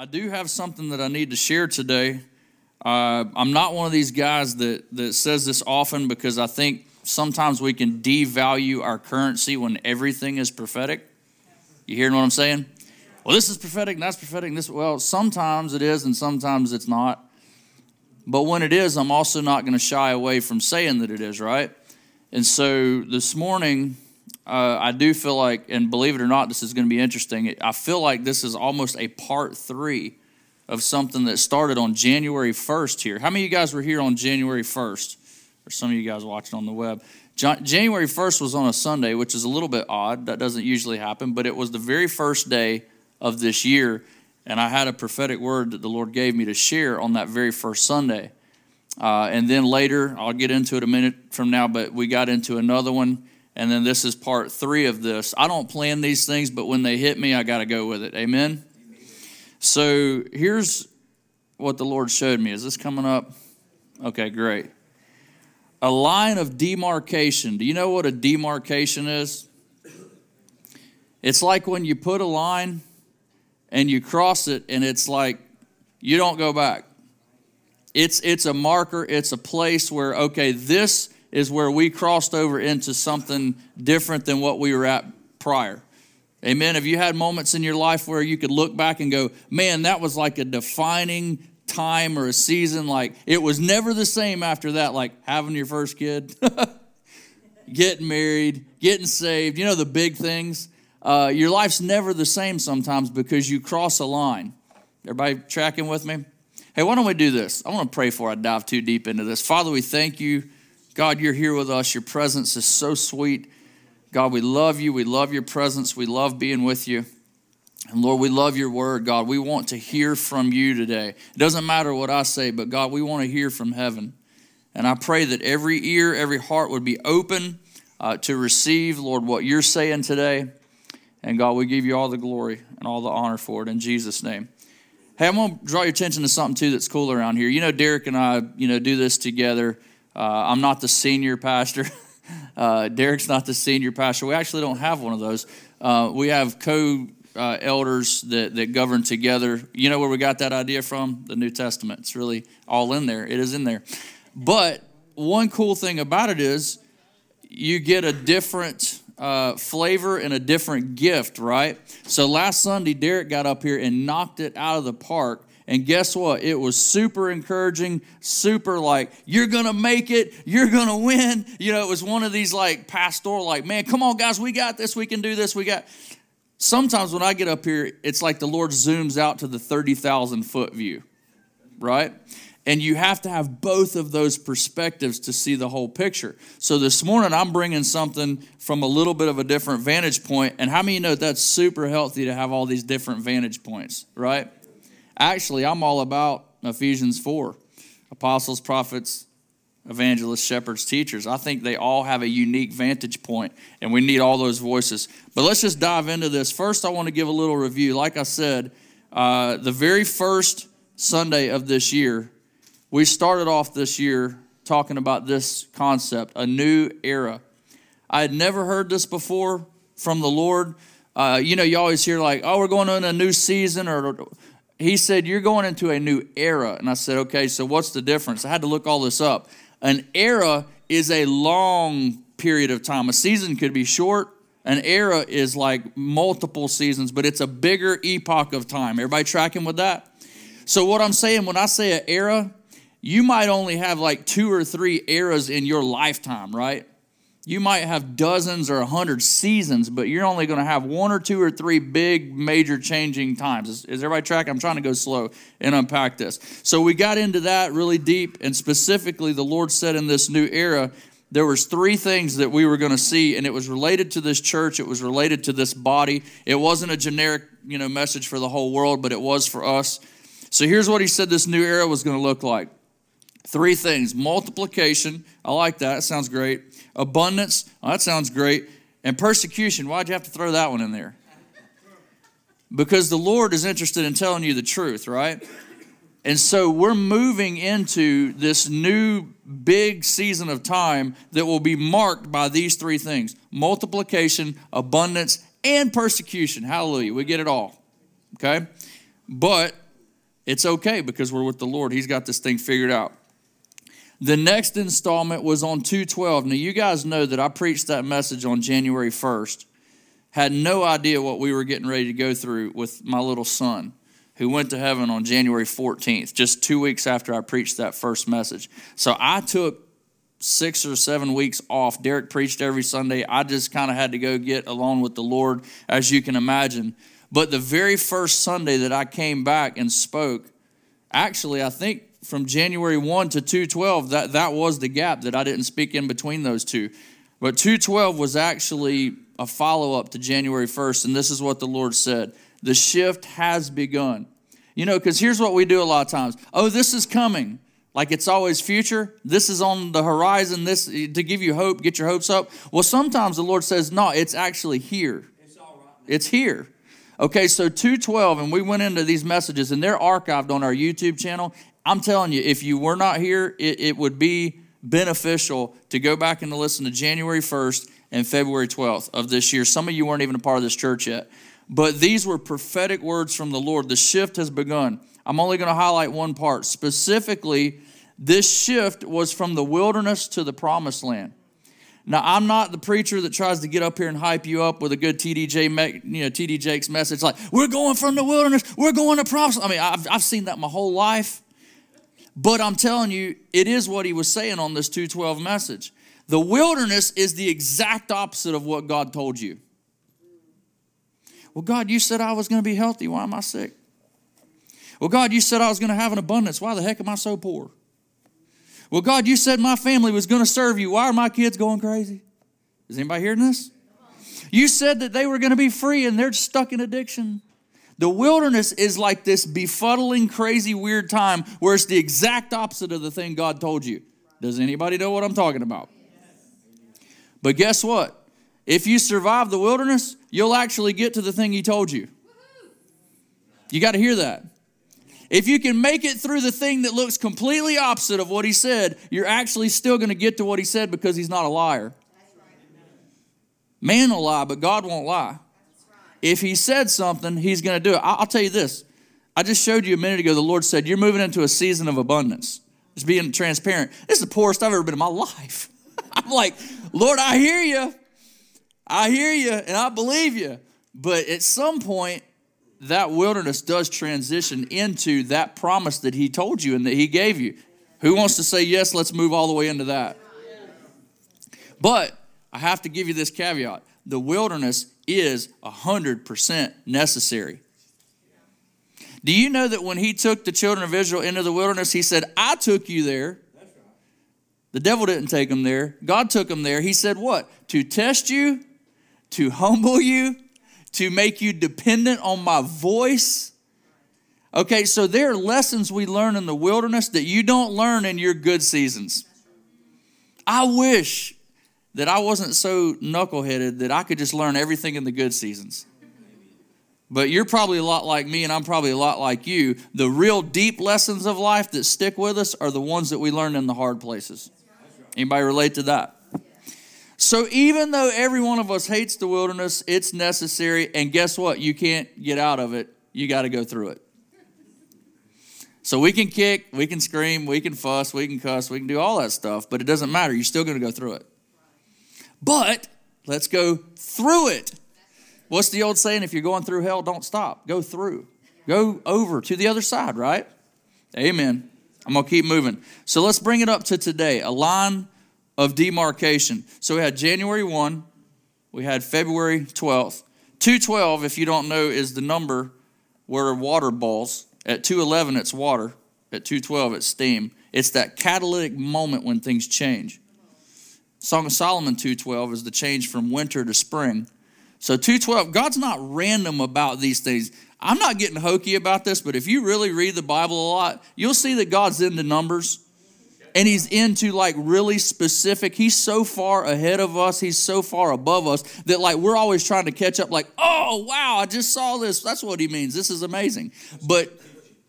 I do have something that I need to share today. Uh, I'm not one of these guys that, that says this often because I think sometimes we can devalue our currency when everything is prophetic. You hearing what I'm saying? Well, this is prophetic, and that's prophetic, and this well, sometimes it is and sometimes it's not. But when it is, I'm also not going to shy away from saying that it is, right? And so this morning, uh, I do feel like, and believe it or not, this is going to be interesting. I feel like this is almost a part three of something that started on January 1st here. How many of you guys were here on January 1st? Or some of you guys watching on the web. January 1st was on a Sunday, which is a little bit odd. That doesn't usually happen, but it was the very first day of this year. And I had a prophetic word that the Lord gave me to share on that very first Sunday. Uh, and then later, I'll get into it a minute from now, but we got into another one and then this is part three of this. I don't plan these things, but when they hit me, I got to go with it. Amen? So here's what the Lord showed me. Is this coming up? Okay, great. A line of demarcation. Do you know what a demarcation is? It's like when you put a line and you cross it, and it's like you don't go back. It's, it's a marker, it's a place where, okay, this is where we crossed over into something different than what we were at prior. Amen. Have you had moments in your life where you could look back and go, man, that was like a defining time or a season? Like, it was never the same after that, like having your first kid, getting married, getting saved, you know, the big things. Uh, your life's never the same sometimes because you cross a line. Everybody tracking with me? Hey, why don't we do this? I want to pray before I dive too deep into this. Father, we thank you God, you're here with us. Your presence is so sweet. God, we love you. We love your presence. We love being with you. And Lord, we love your word, God. We want to hear from you today. It doesn't matter what I say, but God, we want to hear from heaven. And I pray that every ear, every heart would be open uh, to receive, Lord, what you're saying today. And God, we give you all the glory and all the honor for it in Jesus' name. Hey, I'm going to draw your attention to something too that's cool around here. You know, Derek and I, you know, do this together. Uh, I'm not the senior pastor. Uh, Derek's not the senior pastor. We actually don't have one of those. Uh, we have co uh, elders that, that govern together. You know where we got that idea from? The New Testament. It's really all in there. It is in there. But one cool thing about it is you get a different uh, flavor and a different gift, right? So last Sunday, Derek got up here and knocked it out of the park and guess what? It was super encouraging, super like, you're going to make it, you're going to win. You know, it was one of these like pastoral, like, man, come on, guys, we got this, we can do this, we got. Sometimes when I get up here, it's like the Lord zooms out to the 30,000 foot view, right? And you have to have both of those perspectives to see the whole picture. So this morning, I'm bringing something from a little bit of a different vantage point. And how many you know that's super healthy to have all these different vantage points, right? Actually, I'm all about Ephesians 4 apostles, prophets, evangelists, shepherds, teachers. I think they all have a unique vantage point, and we need all those voices. But let's just dive into this. First, I want to give a little review. Like I said, uh, the very first Sunday of this year, we started off this year talking about this concept a new era. I had never heard this before from the Lord. Uh, you know, you always hear like, "Oh, we're going into a new season," or he said, You're going into a new era. And I said, Okay, so what's the difference? I had to look all this up. An era is a long period of time. A season could be short. An era is like multiple seasons, but it's a bigger epoch of time. Everybody tracking with that? So, what I'm saying when I say an era, you might only have like two or three eras in your lifetime, right? You might have dozens or a hundred seasons, but you're only going to have one or two or three big major changing times. Is, is everybody tracking? I'm trying to go slow and unpack this. So we got into that really deep, and specifically, the Lord said in this new era, there was three things that we were going to see, and it was related to this church. It was related to this body. It wasn't a generic, you know, message for the whole world, but it was for us. So here's what He said: this new era was going to look like. Three things multiplication. I like that. That sounds great. Abundance. Oh, that sounds great. And persecution. Why'd you have to throw that one in there? Because the Lord is interested in telling you the truth, right? And so we're moving into this new big season of time that will be marked by these three things multiplication, abundance, and persecution. Hallelujah. We get it all. Okay? But it's okay because we're with the Lord. He's got this thing figured out. The next installment was on 212. Now, you guys know that I preached that message on January 1st. Had no idea what we were getting ready to go through with my little son, who went to heaven on January 14th, just two weeks after I preached that first message. So I took six or seven weeks off. Derek preached every Sunday. I just kind of had to go get along with the Lord, as you can imagine. But the very first Sunday that I came back and spoke, actually, I think from January 1 to 212, that, that was the gap that I didn't speak in between those two. But 212 was actually a follow up to January 1st, and this is what the Lord said The shift has begun. You know, because here's what we do a lot of times oh, this is coming. Like it's always future. This is on the horizon. This to give you hope, get your hopes up. Well, sometimes the Lord says, "No, it's actually here. It's, it's here." Okay, so 212, and we went into these messages, and they're archived on our YouTube channel I'm telling you, if you were not here, it, it would be beneficial to go back and to listen to January 1st and February 12th of this year. Some of you weren't even a part of this church yet. But these were prophetic words from the Lord. The shift has begun. I'm only going to highlight one part. Specifically, this shift was from the wilderness to the promised land. Now, I'm not the preacher that tries to get up here and hype you up with a good TDJ, you know, TD Jake's message like, we're going from the wilderness, we're going to promise. I mean, I've, I've seen that my whole life. But I'm telling you, it is what he was saying on this 212 message. The wilderness is the exact opposite of what God told you. Well, God, you said I was going to be healthy. Why am I sick? Well, God, you said I was going to have an abundance. Why the heck am I so poor? Well, God, you said my family was going to serve you. Why are my kids going crazy? Is anybody hearing this? You said that they were going to be free and they're stuck in addiction. The wilderness is like this befuddling, crazy, weird time where it's the exact opposite of the thing God told you. Does anybody know what I'm talking about? But guess what? If you survive the wilderness, you'll actually get to the thing He told you. You got to hear that. If you can make it through the thing that looks completely opposite of what he said, you're actually still going to get to what he said because he's not a liar. Man will lie, but God won't lie. If he said something, he's going to do it. I'll tell you this. I just showed you a minute ago, the Lord said, You're moving into a season of abundance. Just being transparent. This is the poorest I've ever been in my life. I'm like, Lord, I hear you. I hear you and I believe you. But at some point, that wilderness does transition into that promise that He told you and that He gave you. Who wants to say yes? Let's move all the way into that. But I have to give you this caveat the wilderness is 100% necessary. Do you know that when he took the children of Israel into the wilderness, he said, I took you there. The devil didn't take them there. God took them there. He said, What? To test you, to humble you, to make you dependent on my voice. Okay, so there are lessons we learn in the wilderness that you don't learn in your good seasons. I wish that I wasn't so knuckleheaded that I could just learn everything in the good seasons. But you're probably a lot like me, and I'm probably a lot like you. The real deep lessons of life that stick with us are the ones that we learn in the hard places. Anybody relate to that? So, even though every one of us hates the wilderness, it's necessary. And guess what? You can't get out of it. You got to go through it. So, we can kick, we can scream, we can fuss, we can cuss, we can do all that stuff, but it doesn't matter. You're still going to go through it but let's go through it. What's the old saying? If you're going through hell, don't stop. Go through. Go over to the other side, right? Amen. I'm going to keep moving. So let's bring it up to today a line of demarcation. So we had January 1, we had February 12th. 212, if you don't know, is the number where water boils. At 211, it's water. At 212, it's steam. It's that catalytic moment when things change. Song of Solomon 2:12 is the change from winter to spring. So 2:12, God's not random about these things. I'm not getting hokey about this, but if you really read the Bible a lot, you'll see that God's into numbers and he's into like really specific. He's so far ahead of us, he's so far above us that like we're always trying to catch up like, "Oh, wow, I just saw this. That's what he means. This is amazing." But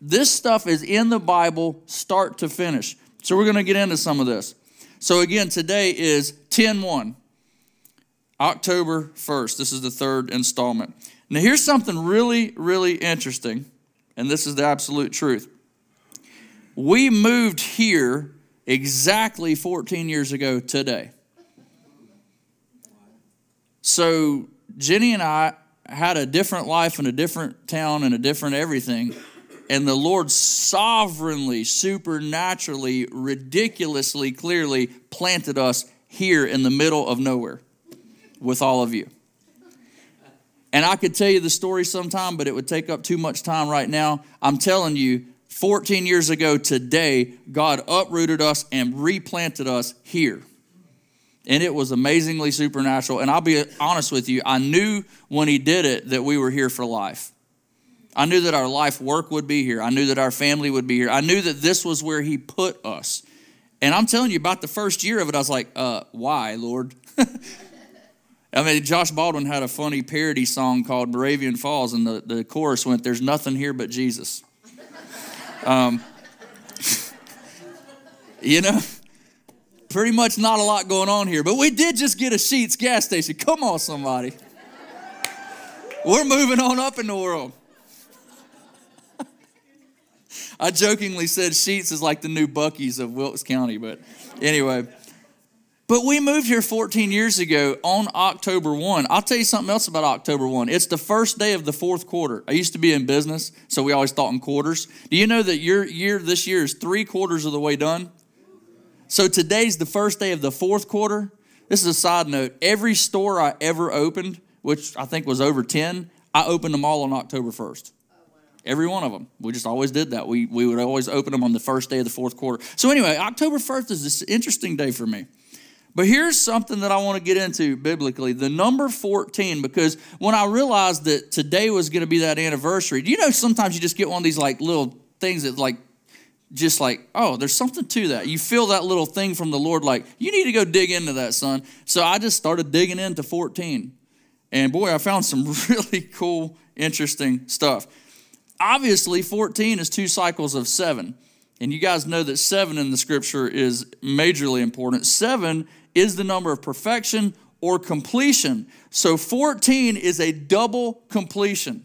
this stuff is in the Bible start to finish. So we're going to get into some of this. So again, today is 10 1, October 1st. This is the third installment. Now, here's something really, really interesting, and this is the absolute truth. We moved here exactly 14 years ago today. So, Jenny and I had a different life in a different town and a different everything and the Lord sovereignly, supernaturally, ridiculously clearly planted us here in the middle of nowhere with all of you. And I could tell you the story sometime, but it would take up too much time right now. I'm telling you, 14 years ago today, God uprooted us and replanted us here. And it was amazingly supernatural. And I'll be honest with you, I knew when He did it that we were here for life. I knew that our life work would be here. I knew that our family would be here. I knew that this was where He put us. And I'm telling you, about the first year of it, I was like, uh, why, Lord? I mean, Josh Baldwin had a funny parody song called Moravian Falls, and the, the chorus went, There's nothing here but Jesus. Um, you know, pretty much not a lot going on here, but we did just get a Sheets gas station. Come on, somebody. We're moving on up in the world. I jokingly said Sheets is like the new Buckies of Wilkes County, but anyway. But we moved here 14 years ago on October 1. I'll tell you something else about October 1. It's the first day of the fourth quarter. I used to be in business, so we always thought in quarters. Do you know that your year this year is three quarters of the way done? So today's the first day of the fourth quarter. This is a side note. Every store I ever opened, which I think was over 10, I opened them all on October 1st. Every one of them. We just always did that. We, we would always open them on the first day of the fourth quarter. So, anyway, October 1st is this interesting day for me. But here's something that I want to get into biblically the number 14, because when I realized that today was going to be that anniversary, do you know sometimes you just get one of these like little things that like, just like, oh, there's something to that. You feel that little thing from the Lord, like, you need to go dig into that, son. So I just started digging into 14. And boy, I found some really cool, interesting stuff obviously 14 is two cycles of seven. And you guys know that seven in the scripture is majorly important. Seven is the number of perfection or completion. So 14 is a double completion.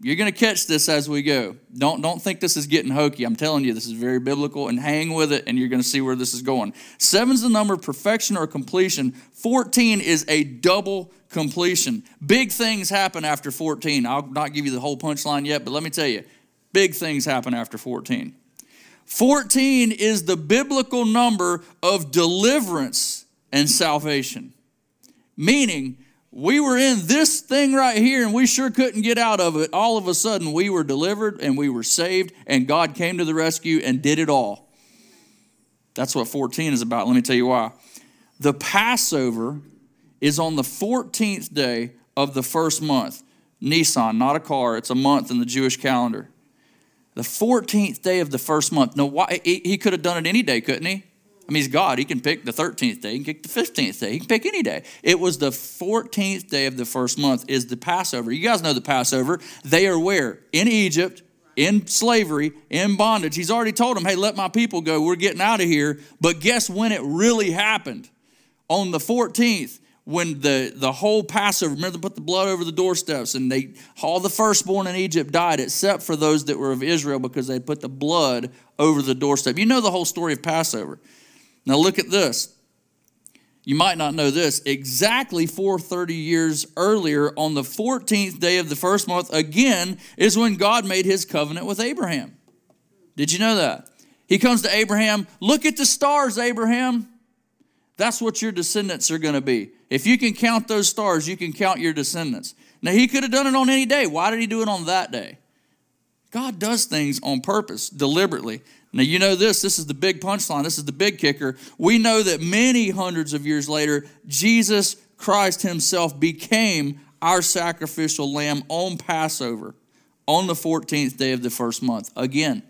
You're going to catch this as we go. Don't, don't think this is getting hokey. I'm telling you, this is very biblical, and hang with it, and you're going to see where this is going. Seven's the number of perfection or completion. 14 is a double completion. Big things happen after 14. I'll not give you the whole punchline yet, but let me tell you big things happen after 14. 14 is the biblical number of deliverance and salvation, meaning, we were in this thing right here and we sure couldn't get out of it. All of a sudden, we were delivered and we were saved, and God came to the rescue and did it all. That's what 14 is about. Let me tell you why. The Passover is on the 14th day of the first month. Nisan, not a car, it's a month in the Jewish calendar. The 14th day of the first month. Now, why, he could have done it any day, couldn't he? I mean, he's God. He can pick the 13th day. He can pick the 15th day. He can pick any day. It was the 14th day of the first month is the Passover. You guys know the Passover. They are where? In Egypt, in slavery, in bondage. He's already told them, hey, let my people go. We're getting out of here. But guess when it really happened? On the 14th, when the, the whole Passover, remember they put the blood over the doorsteps and they all the firstborn in Egypt died except for those that were of Israel because they put the blood over the doorstep. You know the whole story of Passover. Now look at this. You might not know this. Exactly 430 years earlier, on the 14th day of the first month, again, is when God made his covenant with Abraham. Did you know that? He comes to Abraham, look at the stars, Abraham. That's what your descendants are going to be. If you can count those stars, you can count your descendants. Now, he could have done it on any day. Why did he do it on that day? God does things on purpose, deliberately. Now, you know this, this is the big punchline, this is the big kicker. We know that many hundreds of years later, Jesus Christ himself became our sacrificial lamb on Passover on the 14th day of the first month. Again,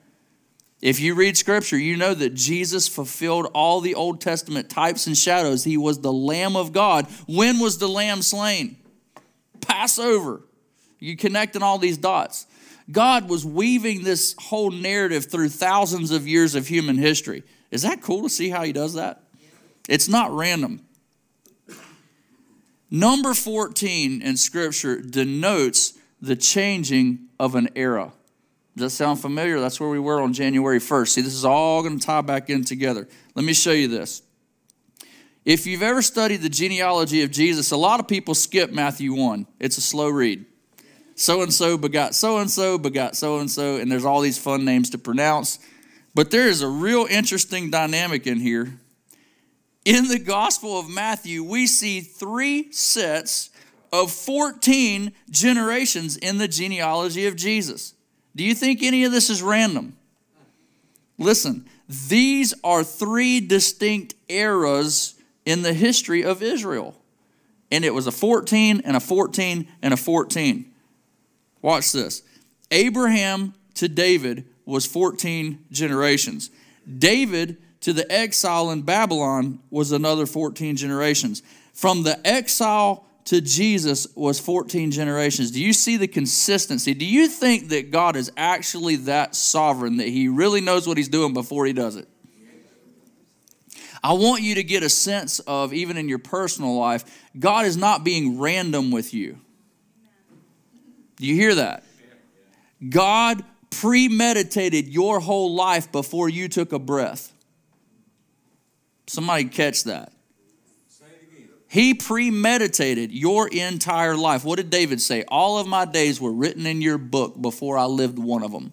if you read scripture, you know that Jesus fulfilled all the Old Testament types and shadows. He was the Lamb of God. When was the Lamb slain? Passover. You connecting all these dots. God was weaving this whole narrative through thousands of years of human history. Is that cool to see how he does that? It's not random. Number 14 in Scripture denotes the changing of an era. Does that sound familiar? That's where we were on January 1st. See, this is all going to tie back in together. Let me show you this. If you've ever studied the genealogy of Jesus, a lot of people skip Matthew 1. It's a slow read so and so begot so and so begot so and so, and there's all these fun names to pronounce. But there is a real interesting dynamic in here. In the Gospel of Matthew, we see three sets of 14 generations in the genealogy of Jesus. Do you think any of this is random? Listen, these are three distinct eras in the history of Israel. And it was a 14 and a 14 and a 14. Watch this. Abraham to David was 14 generations. David to the exile in Babylon was another 14 generations. From the exile to Jesus was 14 generations. Do you see the consistency? Do you think that God is actually that sovereign that he really knows what he's doing before he does it? I want you to get a sense of, even in your personal life, God is not being random with you. Do you hear that? God premeditated your whole life before you took a breath. Somebody catch that. He premeditated your entire life. What did David say? All of my days were written in your book before I lived one of them.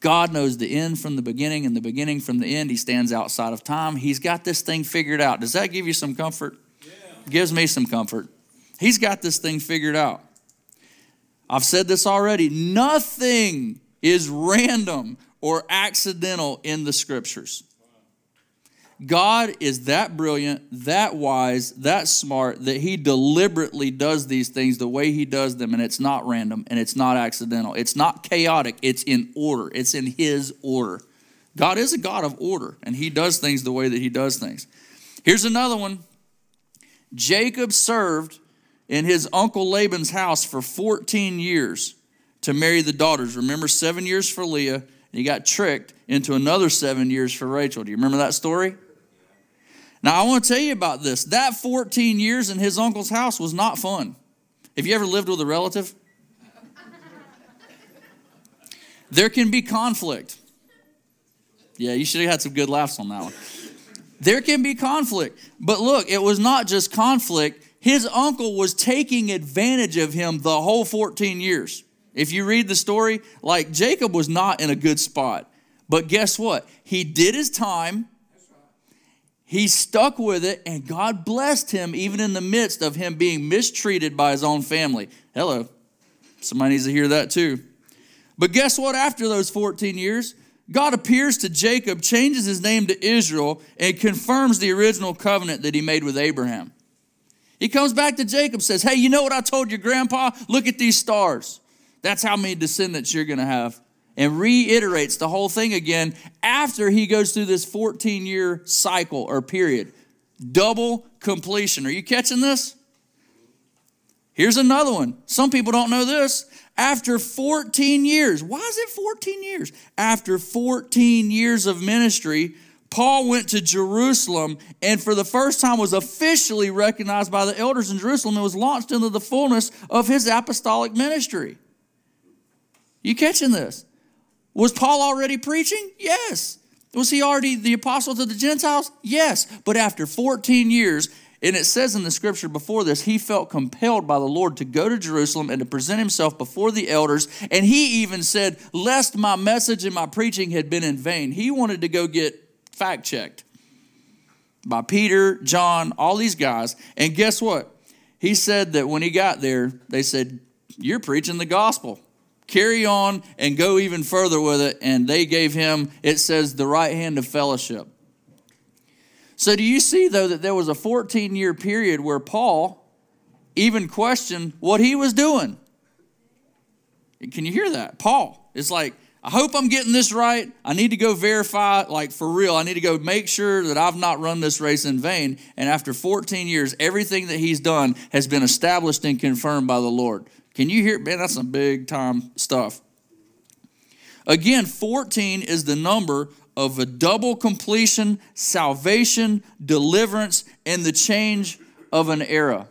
God knows the end from the beginning and the beginning from the end. He stands outside of time. He's got this thing figured out. Does that give you some comfort? Yeah. Gives me some comfort. He's got this thing figured out. I've said this already nothing is random or accidental in the scriptures. God is that brilliant, that wise, that smart that he deliberately does these things the way he does them and it's not random and it's not accidental. It's not chaotic, it's in order. It's in his order. God is a God of order and he does things the way that he does things. Here's another one. Jacob served in his uncle Laban's house for 14 years to marry the daughters. Remember, seven years for Leah, and he got tricked into another seven years for Rachel. Do you remember that story? Now, I want to tell you about this. That 14 years in his uncle's house was not fun. Have you ever lived with a relative? there can be conflict. Yeah, you should have had some good laughs on that one. There can be conflict. But look, it was not just conflict, his uncle was taking advantage of him the whole 14 years. If you read the story, like Jacob was not in a good spot. But guess what? He did his time. He stuck with it, and God blessed him even in the midst of him being mistreated by his own family. Hello. Somebody needs to hear that too. But guess what? After those 14 years, God appears to Jacob, changes his name to Israel, and confirms the original covenant that he made with Abraham. He comes back to Jacob, says, Hey, you know what I told your grandpa? Look at these stars. That's how many descendants you're going to have. And reiterates the whole thing again after he goes through this 14 year cycle or period. Double completion. Are you catching this? Here's another one. Some people don't know this. After 14 years, why is it 14 years? After 14 years of ministry, Paul went to Jerusalem and for the first time was officially recognized by the elders in Jerusalem and was launched into the fullness of his apostolic ministry. You catching this? Was Paul already preaching? Yes. Was he already the apostle to the Gentiles? Yes. But after 14 years, and it says in the scripture before this, he felt compelled by the Lord to go to Jerusalem and to present himself before the elders. And he even said, Lest my message and my preaching had been in vain. He wanted to go get fact checked by Peter, John, all these guys. And guess what? He said that when he got there, they said, You're preaching the gospel. Carry on and go even further with it. And they gave him, it says, the right hand of fellowship. So, do you see, though, that there was a 14 year period where Paul even questioned what he was doing? Can you hear that? Paul. It's like, I hope I'm getting this right. I need to go verify, like for real. I need to go make sure that I've not run this race in vain. And after 14 years, everything that he's done has been established and confirmed by the Lord. Can you hear? Man, that's some big time stuff. Again, 14 is the number of a double completion, salvation, deliverance, and the change of an era.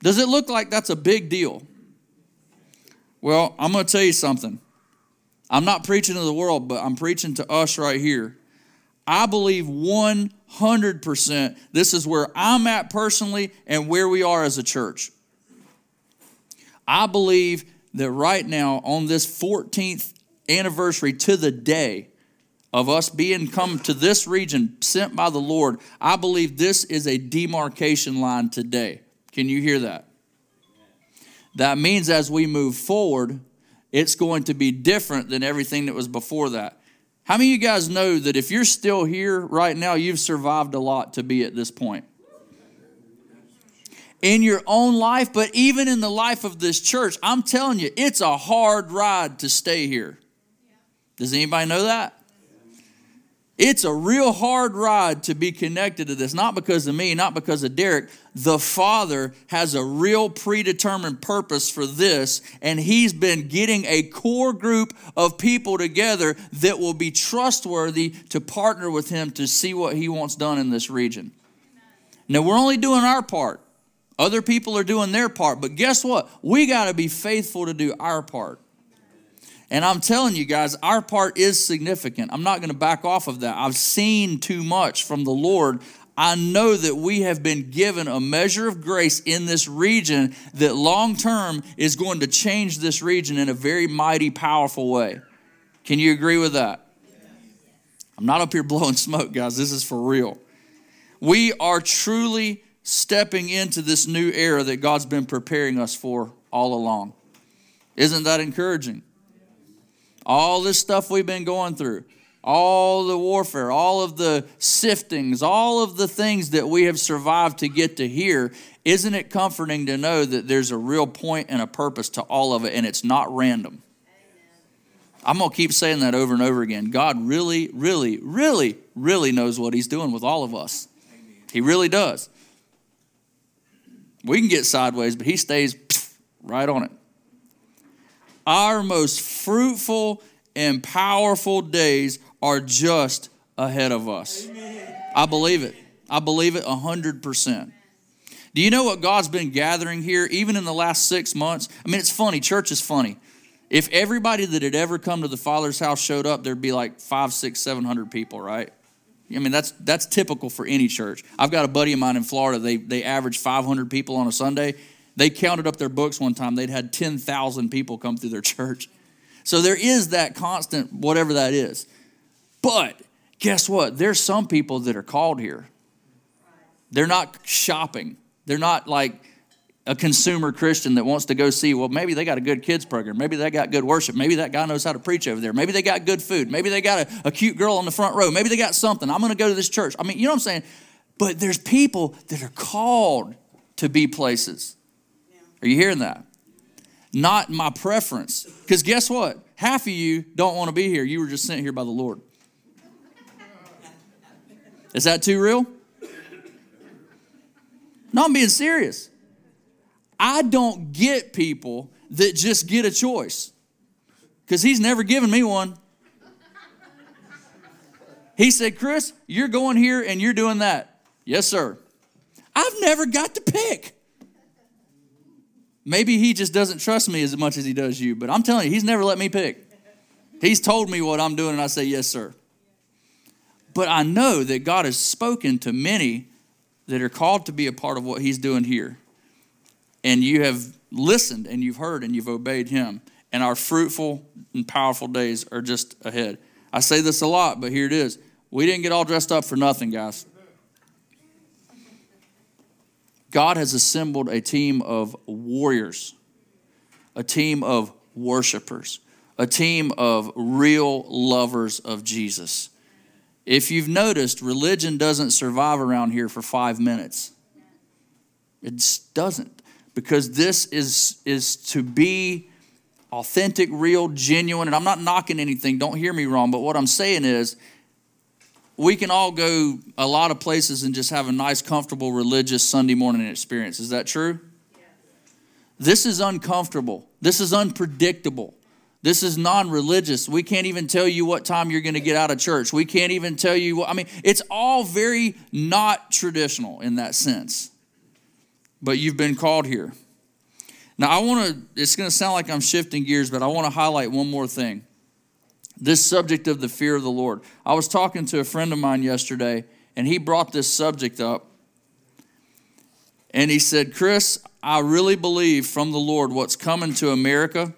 Does it look like that's a big deal? Well, I'm going to tell you something. I'm not preaching to the world, but I'm preaching to us right here. I believe 100% this is where I'm at personally and where we are as a church. I believe that right now, on this 14th anniversary to the day of us being come to this region sent by the Lord, I believe this is a demarcation line today. Can you hear that? That means as we move forward, it's going to be different than everything that was before that. How many of you guys know that if you're still here right now, you've survived a lot to be at this point? In your own life, but even in the life of this church, I'm telling you, it's a hard ride to stay here. Does anybody know that? It's a real hard ride to be connected to this, not because of me, not because of Derek. The Father has a real predetermined purpose for this, and He's been getting a core group of people together that will be trustworthy to partner with Him to see what He wants done in this region. Now, we're only doing our part, other people are doing their part, but guess what? We got to be faithful to do our part. And I'm telling you guys, our part is significant. I'm not going to back off of that. I've seen too much from the Lord. I know that we have been given a measure of grace in this region that long term is going to change this region in a very mighty, powerful way. Can you agree with that? I'm not up here blowing smoke, guys. This is for real. We are truly stepping into this new era that God's been preparing us for all along. Isn't that encouraging? all this stuff we've been going through, all the warfare, all of the siftings, all of the things that we have survived to get to here, isn't it comforting to know that there's a real point and a purpose to all of it and it's not random? I'm going to keep saying that over and over again. God really, really, really, really knows what He's doing with all of us. He really does. We can get sideways, but He stays right on it. Our most fruitful and powerful days are just ahead of us. Amen. I believe it. I believe it 100%. Do you know what God's been gathering here, even in the last six months? I mean, it's funny. Church is funny. If everybody that had ever come to the Father's house showed up, there'd be like five, six, seven hundred people, right? I mean, that's that's typical for any church. I've got a buddy of mine in Florida. They they average 500 people on a Sunday. They counted up their books one time, they'd had 10,000 people come through their church. So there is that constant, whatever that is. But guess what? There's some people that are called here. They're not shopping. They're not like a consumer Christian that wants to go see, well, maybe they got a good kids program. Maybe they got good worship. Maybe that guy knows how to preach over there. Maybe they got good food. Maybe they got a, a cute girl in the front row. Maybe they got something. I'm going to go to this church. I mean, you know what I'm saying? But there's people that are called to be places. Are you hearing that? Not my preference. Because guess what? Half of you don't want to be here. You were just sent here by the Lord. Is that too real? No, I'm being serious. I don't get people that just get a choice because he's never given me one. He said, Chris, you're going here and you're doing that. Yes, sir. I've never got to pick. Maybe he just doesn't trust me as much as he does you, but I'm telling you, he's never let me pick. He's told me what I'm doing, and I say, Yes, sir. But I know that God has spoken to many that are called to be a part of what he's doing here. And you have listened, and you've heard, and you've obeyed him. And our fruitful and powerful days are just ahead. I say this a lot, but here it is. We didn't get all dressed up for nothing, guys. God has assembled a team of warriors, a team of worshipers, a team of real lovers of Jesus. If you've noticed, religion doesn't survive around here for five minutes. It doesn't, because this is, is to be authentic, real, genuine. And I'm not knocking anything, don't hear me wrong, but what I'm saying is we can all go a lot of places and just have a nice, comfortable, religious Sunday morning experience. Is that true? This is uncomfortable. This is unpredictable. This is non religious. We can't even tell you what time you're going to get out of church. We can't even tell you what, I mean, it's all very not traditional in that sense. But you've been called here. Now, I want to, it's going to sound like I'm shifting gears, but I want to highlight one more thing this subject of the fear of the Lord. I was talking to a friend of mine yesterday, and he brought this subject up. And he said, Chris, I really believe from the Lord what's coming to America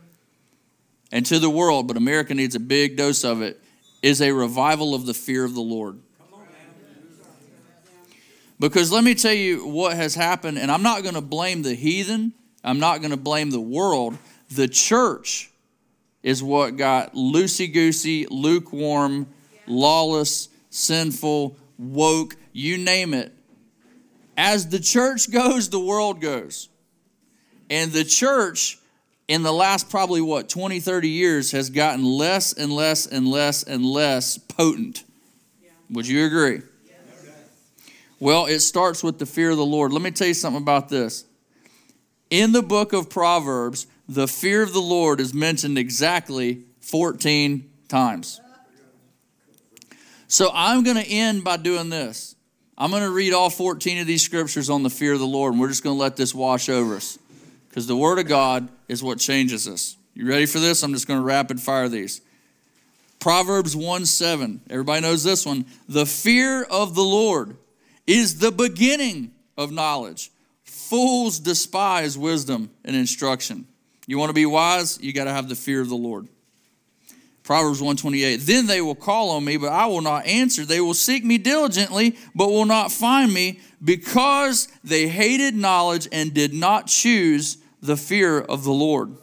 and to the world, but America needs a big dose of it, is a revival of the fear of the Lord. Because let me tell you what has happened, and I'm not going to blame the heathen, I'm not going to blame the world. The church is what got loosey goosey, lukewarm, lawless, sinful, woke, you name it. As the church goes, the world goes. And the church, in the last probably what, 20, 30 years, has gotten less and less and less and less potent. Would you agree? Well, it starts with the fear of the Lord. Let me tell you something about this. In the book of Proverbs, the fear of the Lord is mentioned exactly 14 times. So I'm going to end by doing this. I'm going to read all 14 of these scriptures on the fear of the Lord, and we're just going to let this wash over us because the Word of God is what changes us. You ready for this? I'm just going to rapid fire these. Proverbs 1 7. Everybody knows this one. The fear of the Lord is the beginning of knowledge. Fools despise wisdom and instruction. You want to be wise? You got to have the fear of the Lord. Proverbs 128. Then they will call on me, but I will not answer. They will seek me diligently, but will not find me, because they hated knowledge and did not choose the fear of the Lord.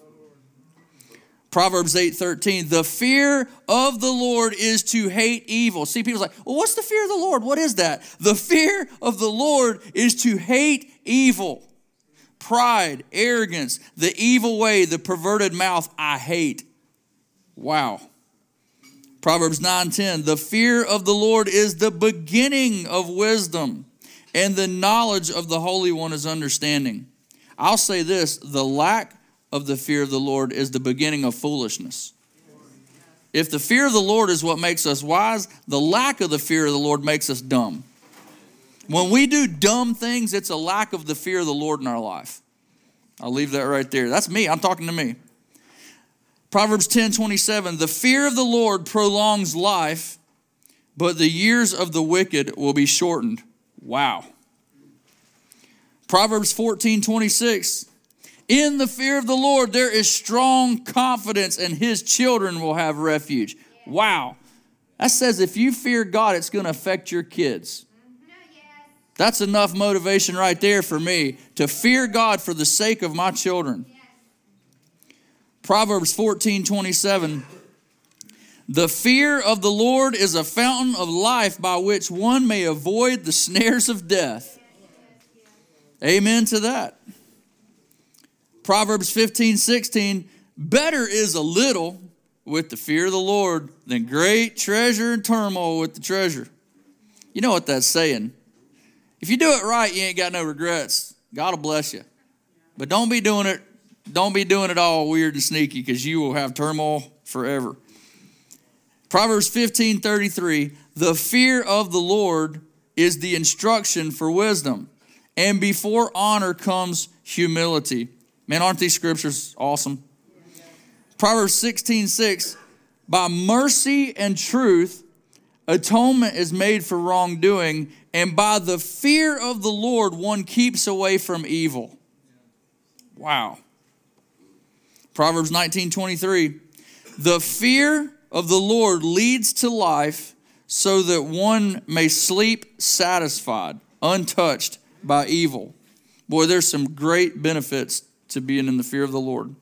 Proverbs 8:13, the fear of the Lord is to hate evil. See, people's like, well, what's the fear of the Lord? What is that? The fear of the Lord is to hate evil pride, arrogance, the evil way, the perverted mouth, I hate. Wow. Proverbs 9:10 The fear of the Lord is the beginning of wisdom, and the knowledge of the Holy One is understanding. I'll say this, the lack of the fear of the Lord is the beginning of foolishness. If the fear of the Lord is what makes us wise, the lack of the fear of the Lord makes us dumb. When we do dumb things, it's a lack of the fear of the Lord in our life. I'll leave that right there. That's me. I'm talking to me. Proverbs 10 27, the fear of the Lord prolongs life, but the years of the wicked will be shortened. Wow. Proverbs 14 26, in the fear of the Lord there is strong confidence, and his children will have refuge. Wow. That says if you fear God, it's going to affect your kids. That's enough motivation right there for me to fear God for the sake of my children. Proverbs 14 27. The fear of the Lord is a fountain of life by which one may avoid the snares of death. Amen to that. Proverbs 15 16. Better is a little with the fear of the Lord than great treasure and turmoil with the treasure. You know what that's saying? If you do it right, you ain't got no regrets. God will bless you. But don't be doing it, don't be doing it all weird and sneaky because you will have turmoil forever. Proverbs 15 33, the fear of the Lord is the instruction for wisdom, and before honor comes humility. Man, aren't these scriptures awesome? Proverbs 16 6, by mercy and truth, atonement is made for wrongdoing, and by the fear of the Lord one keeps away from evil. Wow. Proverbs 19 23. The fear of the Lord leads to life so that one may sleep satisfied, untouched by evil. Boy, there's some great benefits to being in the fear of the Lord.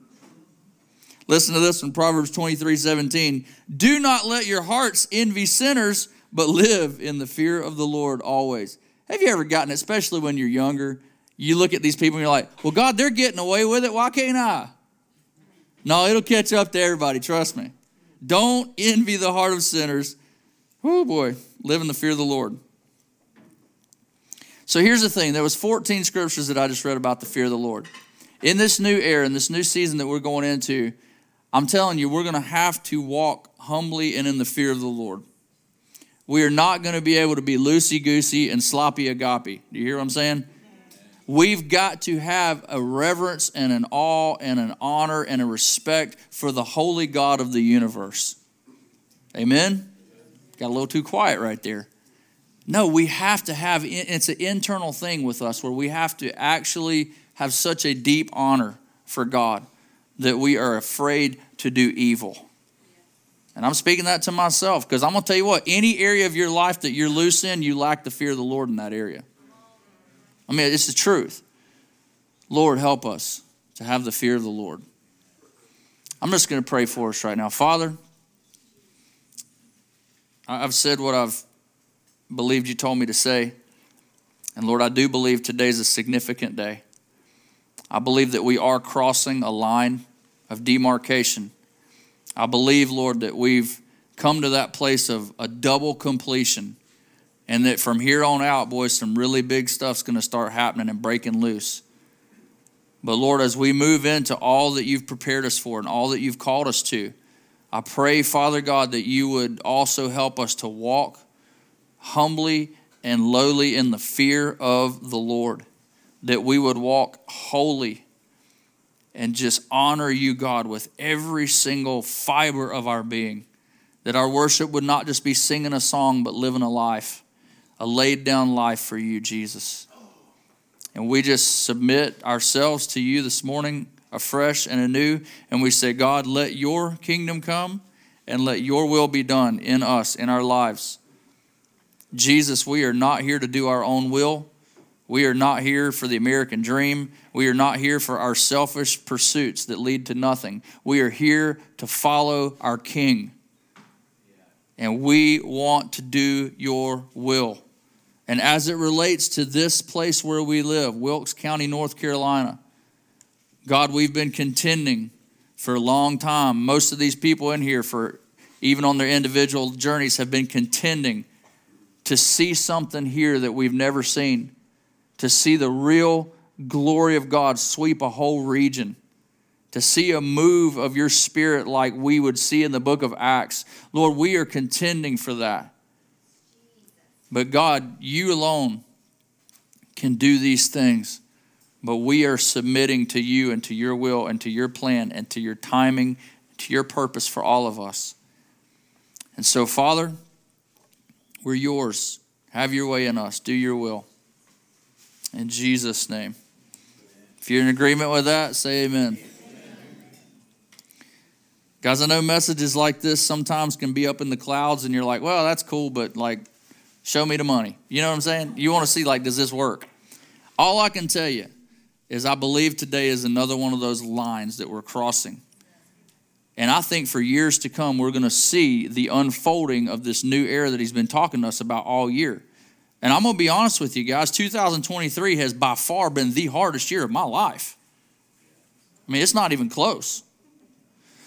Listen to this in Proverbs 23 17. Do not let your hearts envy sinners but live in the fear of the Lord always. Have you ever gotten, especially when you're younger, you look at these people and you're like, well, God, they're getting away with it. Why can't I? No, it'll catch up to everybody. Trust me. Don't envy the heart of sinners. Oh boy, live in the fear of the Lord. So here's the thing. There was 14 scriptures that I just read about the fear of the Lord. In this new era, in this new season that we're going into, I'm telling you, we're going to have to walk humbly and in the fear of the Lord. We are not going to be able to be loosey goosey and sloppy agape. Do you hear what I'm saying? We've got to have a reverence and an awe and an honor and a respect for the holy God of the universe. Amen? Got a little too quiet right there. No, we have to have, it's an internal thing with us where we have to actually have such a deep honor for God that we are afraid to do evil. And I'm speaking that to myself because I'm going to tell you what, any area of your life that you're loose in, you lack the fear of the Lord in that area. I mean, it's the truth. Lord, help us to have the fear of the Lord. I'm just going to pray for us right now. Father, I've said what I've believed you told me to say. And Lord, I do believe today's a significant day. I believe that we are crossing a line of demarcation I believe, Lord, that we've come to that place of a double completion. And that from here on out, boy, some really big stuff's going to start happening and breaking loose. But Lord, as we move into all that you've prepared us for and all that you've called us to, I pray, Father God, that you would also help us to walk humbly and lowly in the fear of the Lord, that we would walk holy and just honor you, God, with every single fiber of our being. That our worship would not just be singing a song, but living a life, a laid down life for you, Jesus. And we just submit ourselves to you this morning afresh and anew. And we say, God, let your kingdom come and let your will be done in us, in our lives. Jesus, we are not here to do our own will. We are not here for the American dream. We are not here for our selfish pursuits that lead to nothing. We are here to follow our King. And we want to do your will. And as it relates to this place where we live, Wilkes County, North Carolina, God, we've been contending for a long time. Most of these people in here, for even on their individual journeys, have been contending to see something here that we've never seen to see the real glory of God sweep a whole region, to see a move of your spirit like we would see in the book of Acts. Lord, we are contending for that. But God, you alone can do these things. But we are submitting to you and to your will and to your plan and to your timing, to your purpose for all of us. And so, Father, we're yours. Have your way in us. Do your will in Jesus' name. If you're in agreement with that, say amen. Guys, I know messages like this sometimes can be up in the clouds, and you're like, well, that's cool, but like, show me the money. You know what I'm saying? You want to see, like, does this work? All I can tell you is I believe today is another one of those lines that we're crossing. And I think for years to come, we're going to see the unfolding of this new era that he's been talking to us about all year. And I'm going to be honest with you guys 2023 has by far been the hardest year of my life. I mean, it's not even close.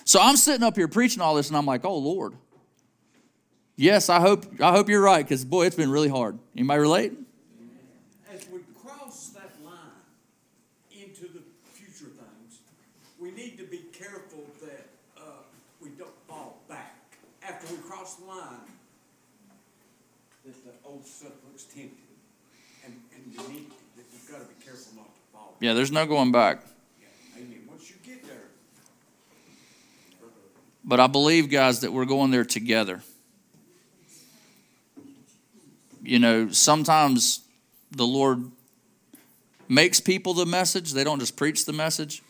So I'm sitting up here preaching all this, and I'm like, oh, Lord. Yes, I hope, I hope you're right, because boy, it's been really hard. Anybody relate? you need, you've got to be careful not to Yeah, there's no going back. But I believe, guys, that we're going there together. You know, sometimes the Lord makes people the message, they don't just preach the message.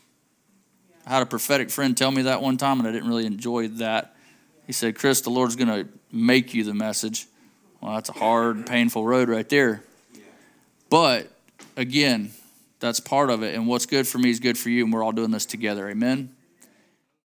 I had a prophetic friend tell me that one time, and I didn't really enjoy that. He said, Chris, the Lord's going to make you the message. Well, that's a hard, painful road right there. But again, that's part of it. And what's good for me is good for you. And we're all doing this together. Amen.